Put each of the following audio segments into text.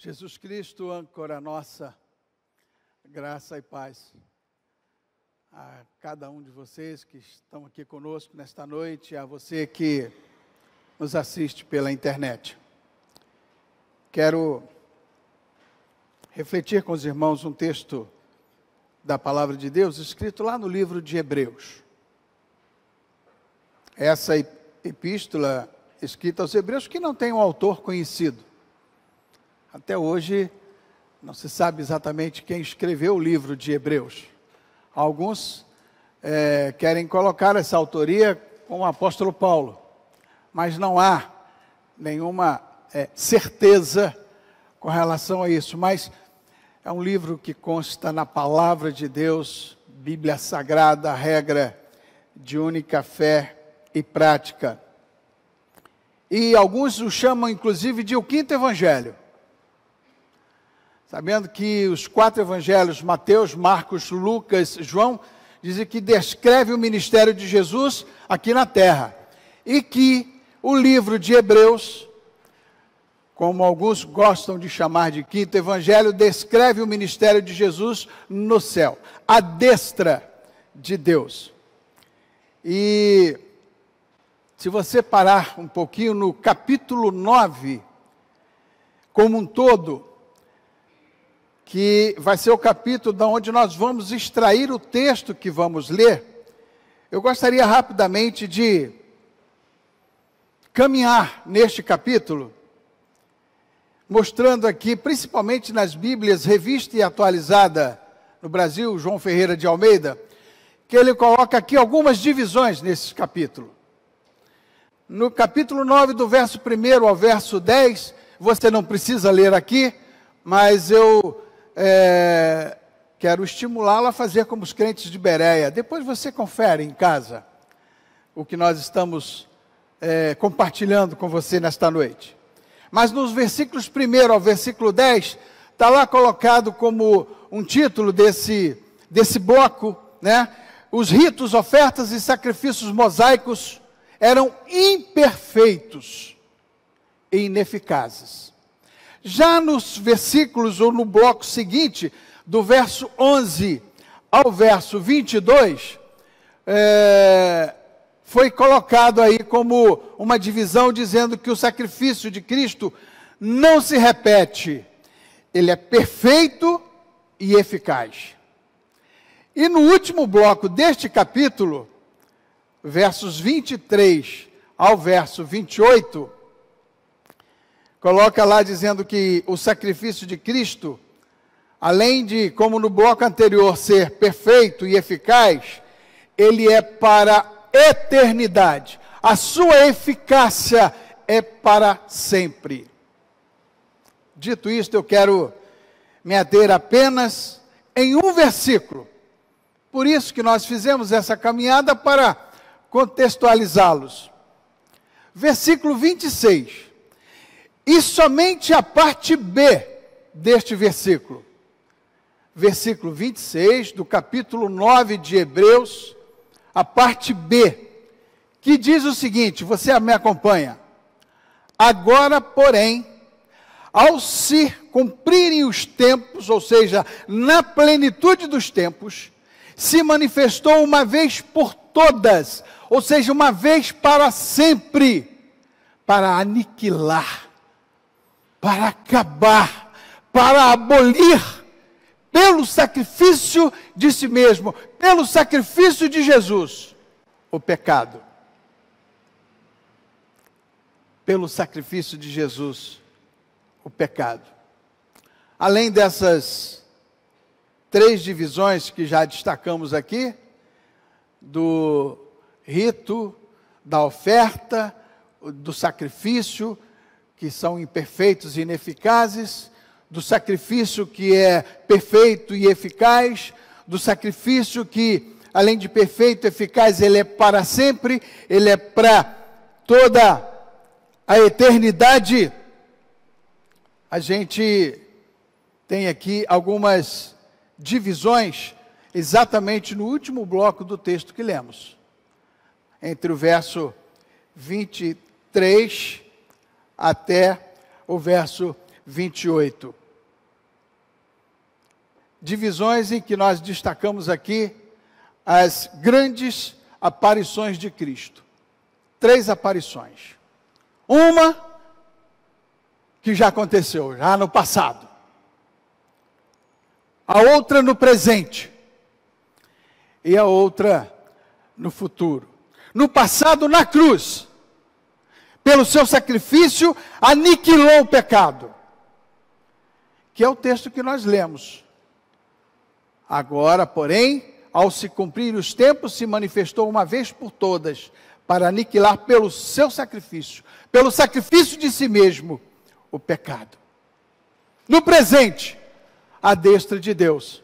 Jesus Cristo, âncora nossa, graça e paz a cada um de vocês que estão aqui conosco nesta noite, a você que nos assiste pela internet. Quero refletir com os irmãos um texto da palavra de Deus escrito lá no livro de Hebreus. Essa epístola escrita aos Hebreus que não tem um autor conhecido até hoje, não se sabe exatamente quem escreveu o livro de Hebreus. Alguns é, querem colocar essa autoria com o apóstolo Paulo, mas não há nenhuma é, certeza com relação a isso. Mas é um livro que consta na palavra de Deus, Bíblia Sagrada, regra de única fé e prática. E alguns o chamam, inclusive, de o quinto evangelho. Sabendo que os quatro evangelhos, Mateus, Marcos, Lucas, João, dizem que descreve o ministério de Jesus aqui na terra. E que o livro de Hebreus, como alguns gostam de chamar de quinto evangelho, descreve o ministério de Jesus no céu, a destra de Deus. E se você parar um pouquinho no capítulo 9, como um todo, que vai ser o capítulo da onde nós vamos extrair o texto que vamos ler, eu gostaria rapidamente de caminhar neste capítulo, mostrando aqui, principalmente nas Bíblias revista e atualizada no Brasil, João Ferreira de Almeida, que ele coloca aqui algumas divisões nesse capítulo. No capítulo 9, do verso 1 ao verso 10, você não precisa ler aqui, mas eu é, quero estimulá la a fazer como os crentes de Bereia. Depois você confere em casa o que nós estamos é, compartilhando com você nesta noite. Mas nos versículos 1 ao versículo 10, está lá colocado como um título desse, desse bloco, né? Os ritos, ofertas e sacrifícios mosaicos eram imperfeitos e ineficazes. Já nos versículos ou no bloco seguinte, do verso 11 ao verso 22, é, foi colocado aí como uma divisão dizendo que o sacrifício de Cristo não se repete, ele é perfeito e eficaz. E no último bloco deste capítulo, versos 23 ao verso 28, coloca lá dizendo que o sacrifício de Cristo, além de, como no bloco anterior, ser perfeito e eficaz, ele é para a eternidade. A sua eficácia é para sempre. Dito isto, eu quero me ater apenas em um versículo. Por isso que nós fizemos essa caminhada para contextualizá-los. Versículo 26. E somente a parte B deste versículo, versículo 26 do capítulo 9 de Hebreus, a parte B, que diz o seguinte: você me acompanha. Agora, porém, ao se cumprirem os tempos, ou seja, na plenitude dos tempos, se manifestou uma vez por todas, ou seja, uma vez para sempre, para aniquilar para acabar, para abolir, pelo sacrifício de si mesmo, pelo sacrifício de Jesus, o pecado. Pelo sacrifício de Jesus, o pecado. Além dessas três divisões que já destacamos aqui, do rito, da oferta, do sacrifício que são imperfeitos e ineficazes, do sacrifício que é perfeito e eficaz, do sacrifício que, além de perfeito e eficaz, ele é para sempre, ele é para toda a eternidade. A gente tem aqui algumas divisões, exatamente no último bloco do texto que lemos, entre o verso 23 até o verso 28. Divisões em que nós destacamos aqui as grandes aparições de Cristo. Três aparições. Uma que já aconteceu, já no passado. A outra no presente. E a outra no futuro. No passado, na cruz pelo seu sacrifício, aniquilou o pecado. Que é o texto que nós lemos. Agora, porém, ao se cumprir os tempos, se manifestou uma vez por todas, para aniquilar pelo seu sacrifício, pelo sacrifício de si mesmo, o pecado. No presente, a destra de Deus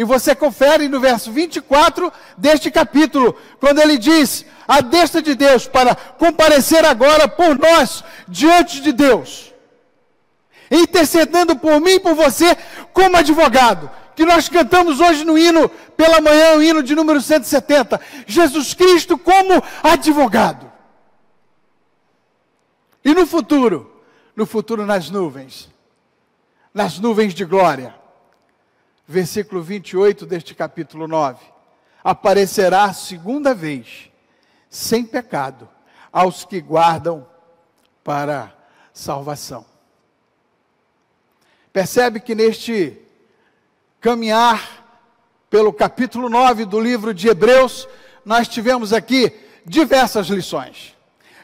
e você confere no verso 24 deste capítulo, quando ele diz: A destra de Deus para comparecer agora por nós diante de Deus, intercedendo por mim e por você como advogado, que nós cantamos hoje no hino pela manhã, o hino de número 170, Jesus Cristo como advogado. E no futuro, no futuro nas nuvens, nas nuvens de glória versículo 28 deste capítulo 9: Aparecerá segunda vez, sem pecado, aos que guardam para salvação. Percebe que neste caminhar pelo capítulo 9 do livro de Hebreus, nós tivemos aqui diversas lições,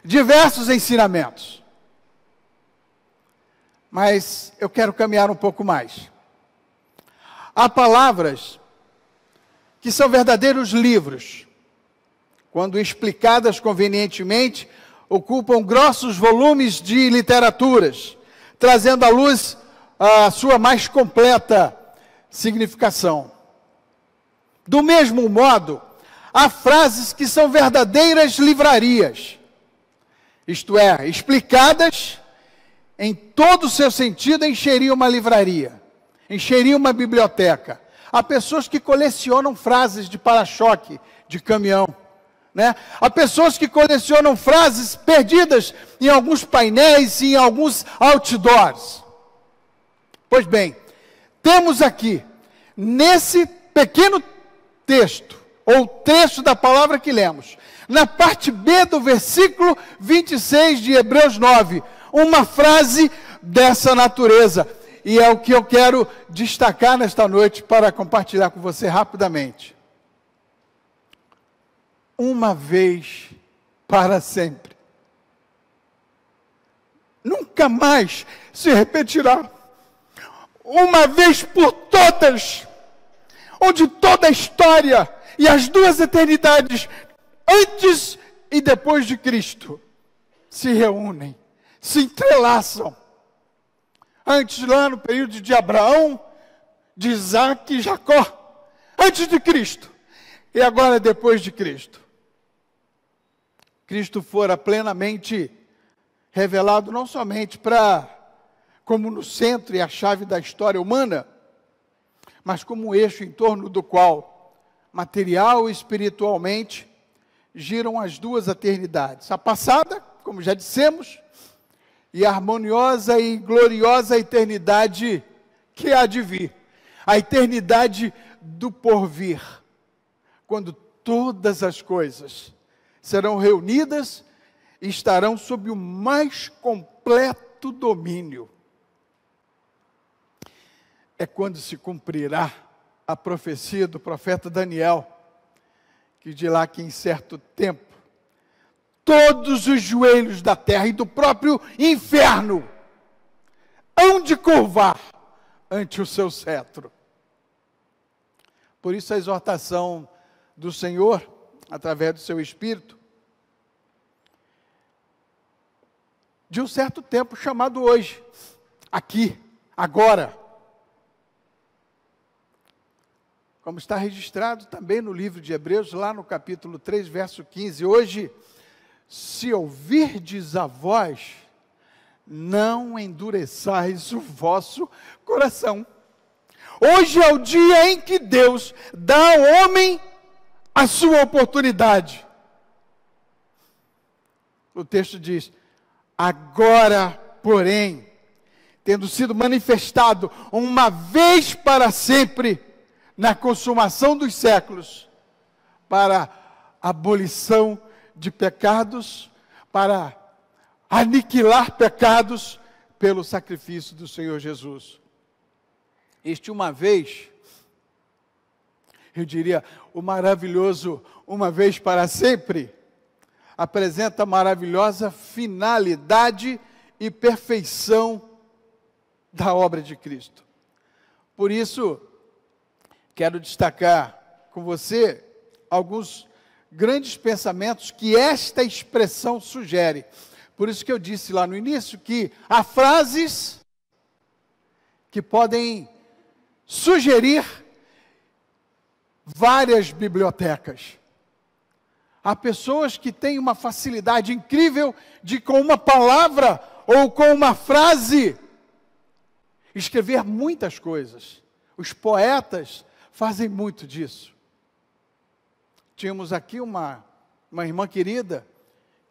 diversos ensinamentos. Mas eu quero caminhar um pouco mais. Há palavras que são verdadeiros livros. Quando explicadas convenientemente, ocupam grossos volumes de literaturas, trazendo à luz a sua mais completa significação. Do mesmo modo, há frases que são verdadeiras livrarias, isto é, explicadas em todo o seu sentido, encheriam uma livraria encheria uma biblioteca. Há pessoas que colecionam frases de para-choque de caminhão. Né? Há pessoas que colecionam frases perdidas em alguns painéis e em alguns outdoors. Pois bem, temos aqui, nesse pequeno texto, ou trecho da palavra que lemos, na parte B do versículo 26 de Hebreus 9, uma frase dessa natureza e é o que eu quero destacar nesta noite para compartilhar com você rapidamente. Uma vez para sempre. Nunca mais se repetirá. Uma vez por todas, onde toda a história e as duas eternidades, antes e depois de Cristo, se reúnem, se entrelaçam antes lá no período de Abraão, de Isaac e Jacó, antes de Cristo, e agora depois de Cristo. Cristo fora plenamente revelado não somente para como no centro e a chave da história humana, mas como um eixo em torno do qual, material e espiritualmente, giram as duas eternidades. A passada, como já dissemos, e harmoniosa e gloriosa eternidade que há de vir a eternidade do porvir, quando todas as coisas serão reunidas e estarão sob o mais completo domínio. É quando se cumprirá a profecia do profeta Daniel, que de lá que em certo tempo todos os joelhos da terra e do próprio inferno hão de curvar ante o seu cetro. Por isso a exortação do Senhor, através do seu Espírito, de um certo tempo chamado hoje, aqui, agora. Como está registrado também no livro de Hebreus, lá no capítulo 3, verso 15. Hoje, se ouvirdes a voz, não endureçais o vosso coração. Hoje é o dia em que Deus dá ao homem a sua oportunidade. O texto diz: Agora, porém, tendo sido manifestado uma vez para sempre, na consumação dos séculos, para a abolição de pecados para aniquilar pecados pelo sacrifício do Senhor Jesus. Este uma vez, eu diria, o maravilhoso uma vez para sempre, apresenta a maravilhosa finalidade e perfeição da obra de Cristo. Por isso, quero destacar com você alguns grandes pensamentos que esta expressão sugere. Por isso que eu disse lá no início que há frases que podem sugerir várias bibliotecas. Há pessoas que têm uma facilidade incrível de, com uma palavra ou com uma frase, escrever muitas coisas. Os poetas fazem muito disso. Tínhamos aqui uma, uma irmã querida,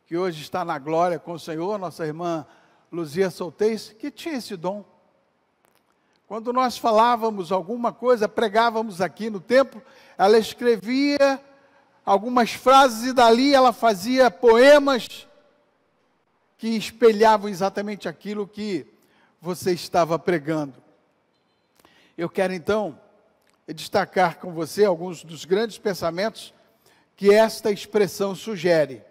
que hoje está na glória com o Senhor, nossa irmã Luzia Solteis, que tinha esse dom. Quando nós falávamos alguma coisa, pregávamos aqui no templo, ela escrevia algumas frases e dali ela fazia poemas que espelhavam exatamente aquilo que você estava pregando. Eu quero então destacar com você alguns dos grandes pensamentos que esta expressão sugere.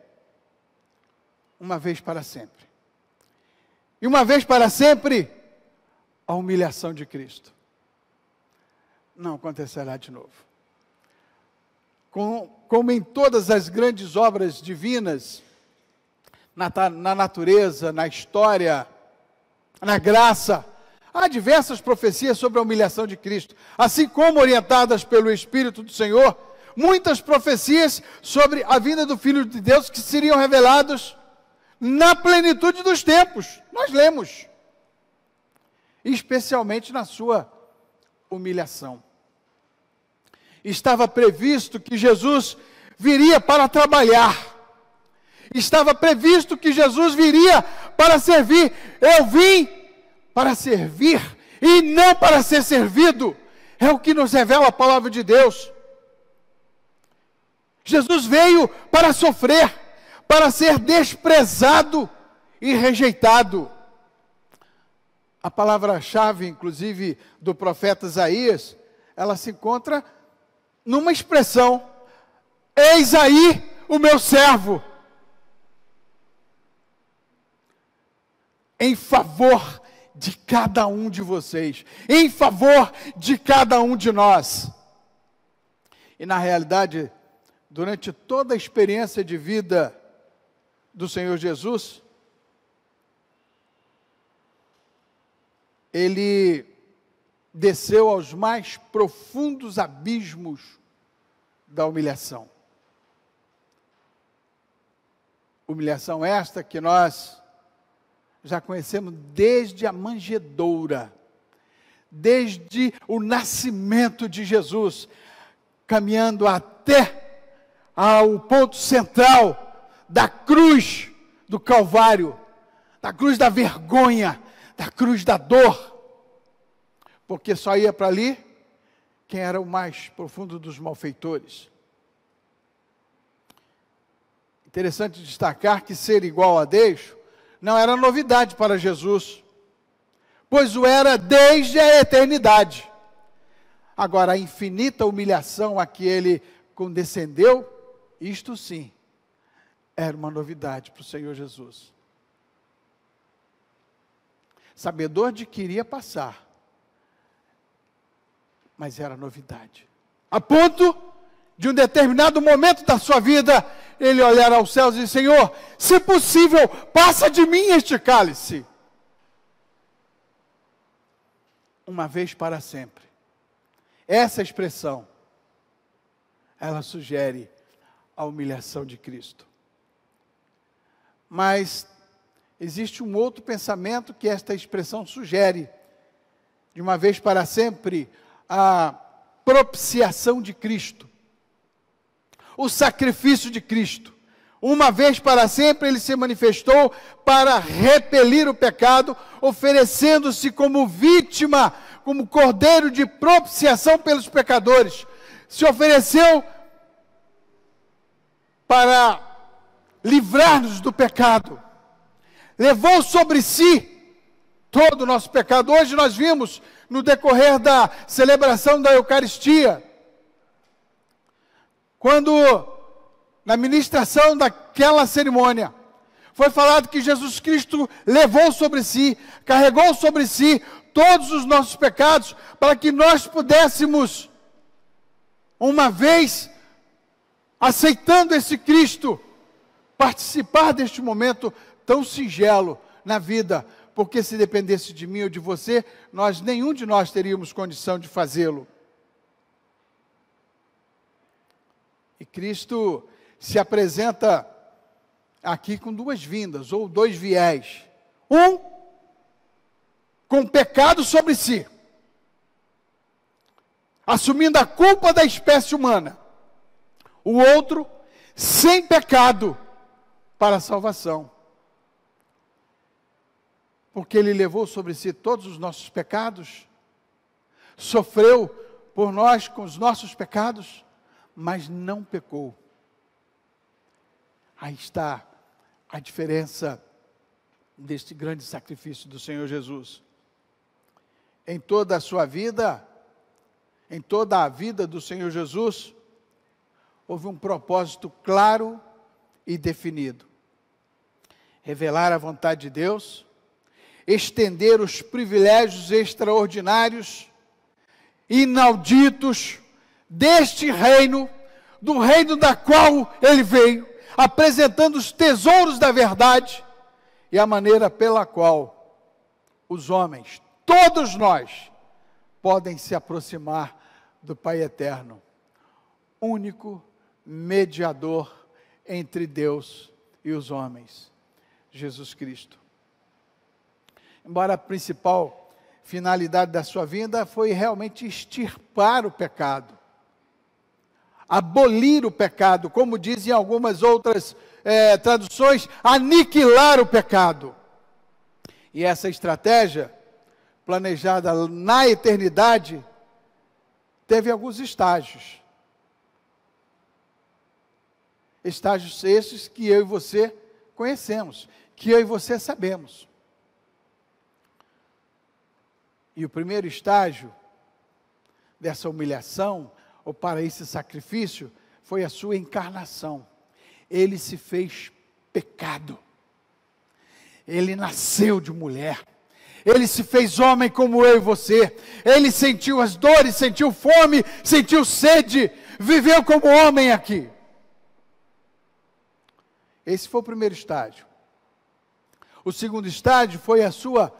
Uma vez para sempre. E uma vez para sempre, a humilhação de Cristo. Não acontecerá de novo. como em todas as grandes obras divinas, na natureza, na história, na graça, há diversas profecias sobre a humilhação de Cristo, assim como orientadas pelo Espírito do Senhor, muitas profecias sobre a vinda do Filho de Deus que seriam revelados na plenitude dos tempos. Nós lemos. Especialmente na sua humilhação. Estava previsto que Jesus viria para trabalhar. Estava previsto que Jesus viria para servir. Eu vim para servir e não para ser servido. É o que nos revela a palavra de Deus. Jesus veio para sofrer, para ser desprezado e rejeitado. A palavra-chave, inclusive, do profeta Isaías, ela se encontra numa expressão: Eis aí o meu servo. Em favor de cada um de vocês, em favor de cada um de nós. E na realidade, durante toda a experiência de vida do Senhor Jesus, ele desceu aos mais profundos abismos da humilhação. Humilhação esta que nós já conhecemos desde a manjedoura, desde o nascimento de Jesus, caminhando até ao ponto central da cruz do Calvário, da cruz da vergonha, da cruz da dor, porque só ia para ali quem era o mais profundo dos malfeitores. Interessante destacar que ser igual a Deus não era novidade para Jesus, pois o era desde a eternidade. Agora, a infinita humilhação a que ele condescendeu isto sim era uma novidade para o Senhor Jesus. Sabedor de que iria passar, mas era novidade. A ponto de um determinado momento da sua vida, ele olhar aos céus e dizer: Senhor, se possível, passa de mim este cálice. Uma vez para sempre. Essa expressão, ela sugere a humilhação de Cristo. Mas existe um outro pensamento que esta expressão sugere, de uma vez para sempre, a propiciação de Cristo, o sacrifício de Cristo. Uma vez para sempre ele se manifestou para repelir o pecado, oferecendo-se como vítima, como cordeiro de propiciação pelos pecadores. Se ofereceu para livrar-nos do pecado, levou sobre si todo o nosso pecado. Hoje nós vimos, no decorrer da celebração da Eucaristia, quando, na ministração daquela cerimônia, foi falado que Jesus Cristo levou sobre si, carregou sobre si todos os nossos pecados, para que nós pudéssemos, uma vez aceitando esse Cristo, participar deste momento tão singelo na vida, porque se dependesse de mim ou de você, nós nenhum de nós teríamos condição de fazê-lo. E Cristo se apresenta aqui com duas vindas ou dois viés. Um com pecado sobre si, assumindo a culpa da espécie humana o outro sem pecado para a salvação. Porque ele levou sobre si todos os nossos pecados, sofreu por nós com os nossos pecados, mas não pecou. Aí está a diferença deste grande sacrifício do Senhor Jesus. Em toda a sua vida, em toda a vida do Senhor Jesus, houve um propósito claro e definido: revelar a vontade de Deus, estender os privilégios extraordinários, inauditos, deste reino, do reino da qual ele veio, apresentando os tesouros da verdade e a maneira pela qual os homens, todos nós, podem se aproximar do Pai eterno, único mediador entre Deus e os homens, Jesus Cristo. Embora a principal finalidade da sua vinda foi realmente extirpar o pecado, abolir o pecado, como dizem algumas outras é, traduções, aniquilar o pecado. E essa estratégia, planejada na eternidade, teve alguns estágios. Estágios esses que eu e você conhecemos, que eu e você sabemos. E o primeiro estágio dessa humilhação, ou para esse sacrifício, foi a sua encarnação. Ele se fez pecado. Ele nasceu de mulher. Ele se fez homem como eu e você. Ele sentiu as dores, sentiu fome, sentiu sede, viveu como homem aqui. Esse foi o primeiro estágio. O segundo estágio foi a sua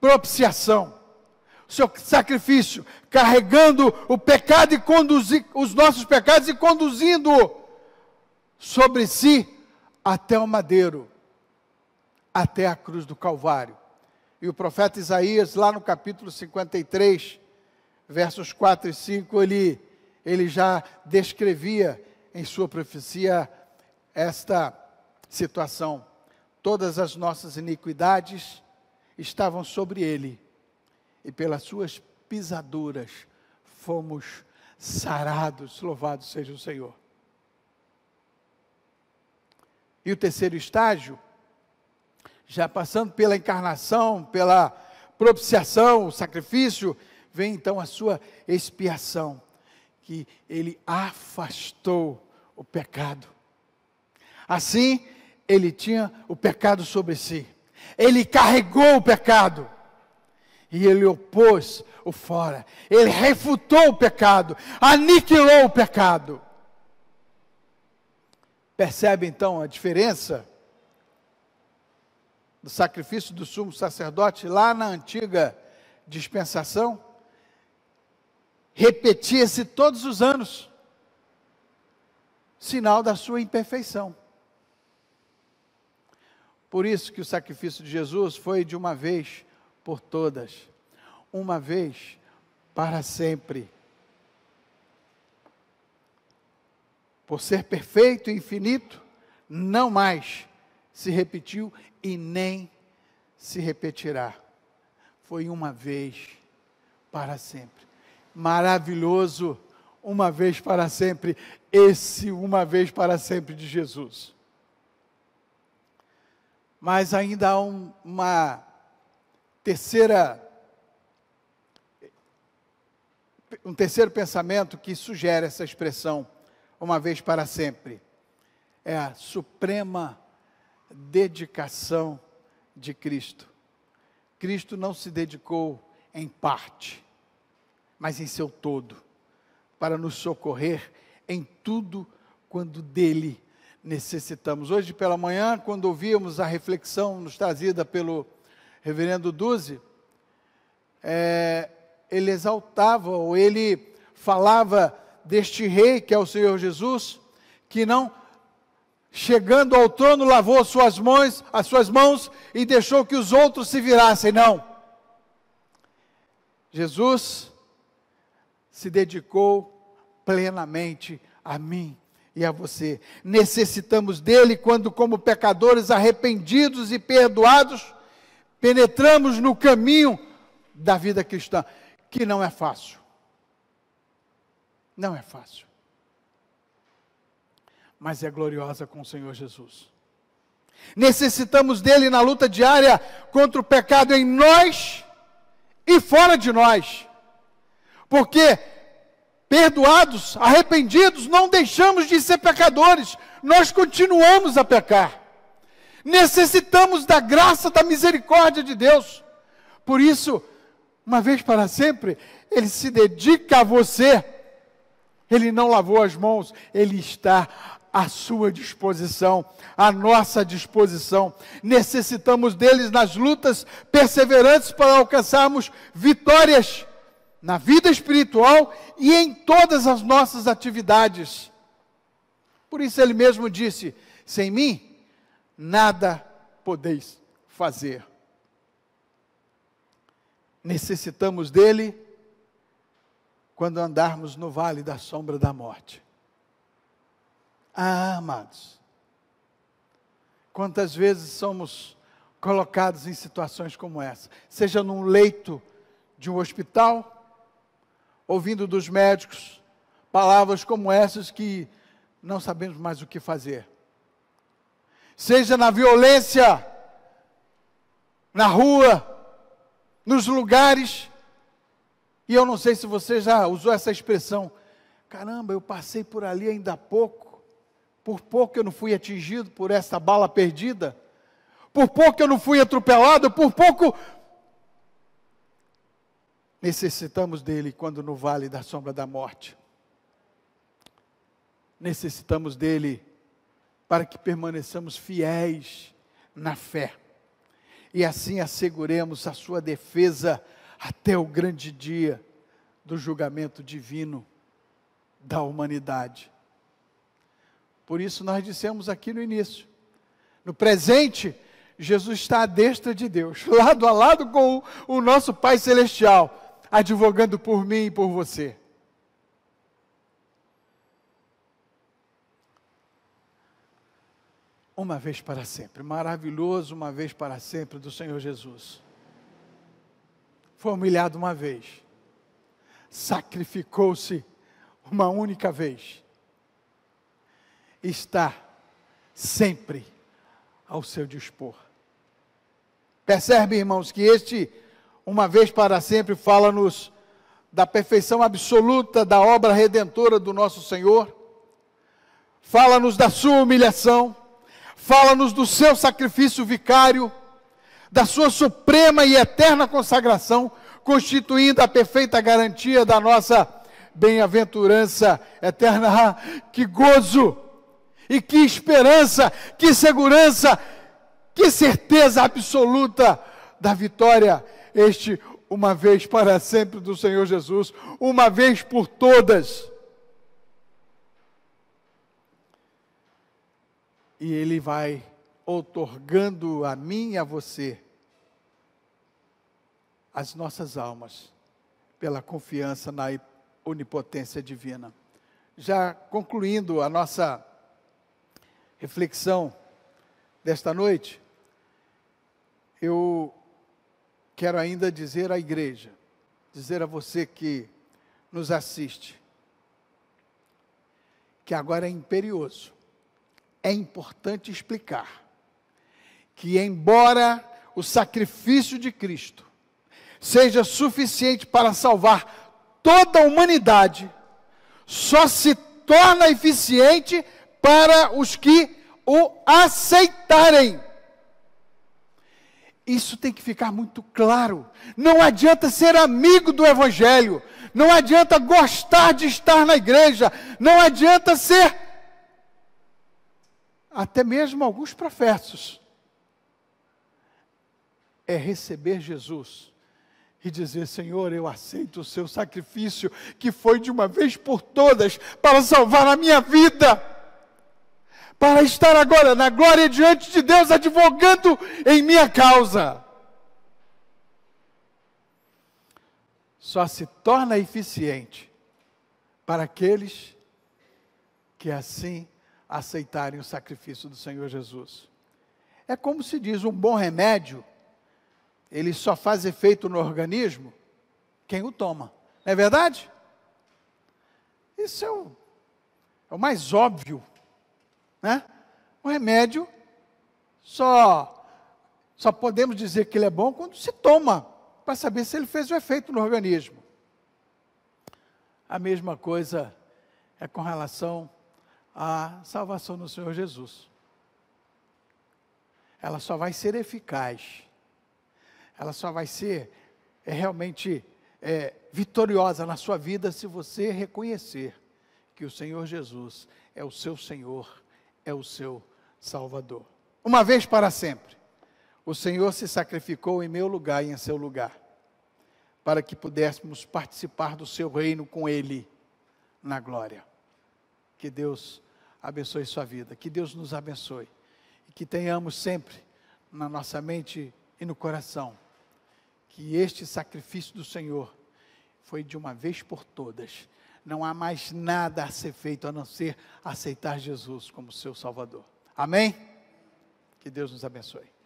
propiciação, o seu sacrifício, carregando o pecado e conduzir os nossos pecados e conduzindo sobre si até o madeiro, até a cruz do Calvário. E o profeta Isaías, lá no capítulo 53, versos 4 e 5, ele, ele já descrevia em sua profecia esta situação. Todas as nossas iniquidades estavam sobre ele, e pelas suas pisaduras fomos sarados. Louvado seja o Senhor. E o terceiro estágio, já passando pela encarnação, pela propiciação, o sacrifício, vem então a sua expiação, que ele afastou o pecado Assim, ele tinha o pecado sobre si. Ele carregou o pecado. E ele opôs o fora. Ele refutou o pecado, aniquilou o pecado. Percebe então a diferença do sacrifício do sumo sacerdote lá na antiga dispensação? Repetia-se todos os anos sinal da sua imperfeição. Por isso que o sacrifício de Jesus foi de uma vez por todas, uma vez para sempre. Por ser perfeito e infinito, não mais se repetiu e nem se repetirá. Foi uma vez para sempre. Maravilhoso, uma vez para sempre, esse uma vez para sempre de Jesus. Mas ainda há um, uma terceira um terceiro pensamento que sugere essa expressão uma vez para sempre. É a suprema dedicação de Cristo. Cristo não se dedicou em parte, mas em seu todo, para nos socorrer em tudo quando dele necessitamos. Hoje pela manhã, quando ouvíamos a reflexão nos trazida pelo reverendo Duzi, é, ele exaltava ou ele falava deste rei que é o Senhor Jesus, que não chegando ao trono lavou suas mãos, as suas mãos e deixou que os outros se virassem, não. Jesus se dedicou plenamente a mim e a você. Necessitamos dele quando, como pecadores arrependidos e perdoados, penetramos no caminho da vida cristã, que não é fácil. Não é fácil. Mas é gloriosa com o Senhor Jesus. Necessitamos dele na luta diária contra o pecado em nós e fora de nós. Porque perdoados, arrependidos, não deixamos de ser pecadores, nós continuamos a pecar. Necessitamos da graça, da misericórdia de Deus. Por isso, uma vez para sempre, Ele se dedica a você. Ele não lavou as mãos, Ele está à sua disposição, à nossa disposição. Necessitamos deles nas lutas perseverantes para alcançarmos vitórias na vida espiritual e em todas as nossas atividades. Por isso ele mesmo disse: sem mim, nada podeis fazer. Necessitamos dele quando andarmos no vale da sombra da morte. Ah, amados, quantas vezes somos colocados em situações como essa, seja num leito de um hospital, ouvindo dos médicos palavras como essas que não sabemos mais o que fazer. Seja na violência, na rua, nos lugares. E eu não sei se você já usou essa expressão. Caramba, eu passei por ali ainda há pouco. Por pouco eu não fui atingido por essa bala perdida. Por pouco eu não fui atropelado. Por pouco Necessitamos dele quando no vale da sombra da morte. Necessitamos dele para que permaneçamos fiéis na fé e assim asseguremos a sua defesa até o grande dia do julgamento divino da humanidade. Por isso nós dissemos aqui no início, no presente, Jesus está à destra de Deus, lado a lado com o nosso Pai Celestial advogando por mim e por você. Uma vez para sempre, maravilhoso, uma vez para sempre do Senhor Jesus. Foi humilhado uma vez, sacrificou-se uma única vez. Está sempre ao seu dispor. Percebe, irmãos, que este uma vez para sempre, fala-nos da perfeição absoluta da obra redentora do nosso Senhor, fala-nos da sua humilhação, fala-nos do seu sacrifício vicário, da sua suprema e eterna consagração, constituindo a perfeita garantia da nossa bem-aventurança eterna. Ah, que gozo! E que esperança, que segurança, que certeza absoluta da vitória este uma vez para sempre do Senhor Jesus, uma vez por todas. E Ele vai otorgando a mim e a você as nossas almas pela confiança na onipotência divina. Já concluindo a nossa reflexão desta noite, eu quero ainda dizer à igreja, dizer a você que nos assiste, que agora é imperioso, é importante explicar que, embora o sacrifício de Cristo seja suficiente para salvar toda a humanidade, só se torna eficiente para os que o aceitarem. Isso tem que ficar muito claro. Não adianta ser amigo do Evangelho, não adianta gostar de estar na igreja, não adianta ser até mesmo alguns profetas. É receber Jesus e dizer: Senhor, eu aceito o seu sacrifício, que foi de uma vez por todas para salvar a minha vida para estar agora na glória diante de Deus, advogando em minha causa. Só se torna eficiente para aqueles que assim aceitarem o sacrifício do Senhor Jesus. É como se diz, um bom remédio, ele só faz efeito no organismo quem o toma. Não é verdade? Isso é o, é o mais óbvio né? O remédio só, só podemos dizer que ele é bom quando se toma, para saber se ele fez o efeito no organismo. A mesma coisa é com relação à salvação no Senhor Jesus. Ela só vai ser eficaz, ela só vai ser é, realmente é, vitoriosa na sua vida se você reconhecer que o Senhor Jesus é o seu Senhor é o seu Salvador. Uma vez para sempre, o Senhor se sacrificou em meu lugar e em seu lugar, para que pudéssemos participar do seu reino com Ele na glória. Que Deus abençoe sua vida, que Deus nos abençoe e que tenhamos sempre na nossa mente e no coração que este sacrifício do Senhor foi de uma vez por todas não há mais nada a ser feito a não ser aceitar Jesus como seu Salvador. Amém? Que Deus nos abençoe.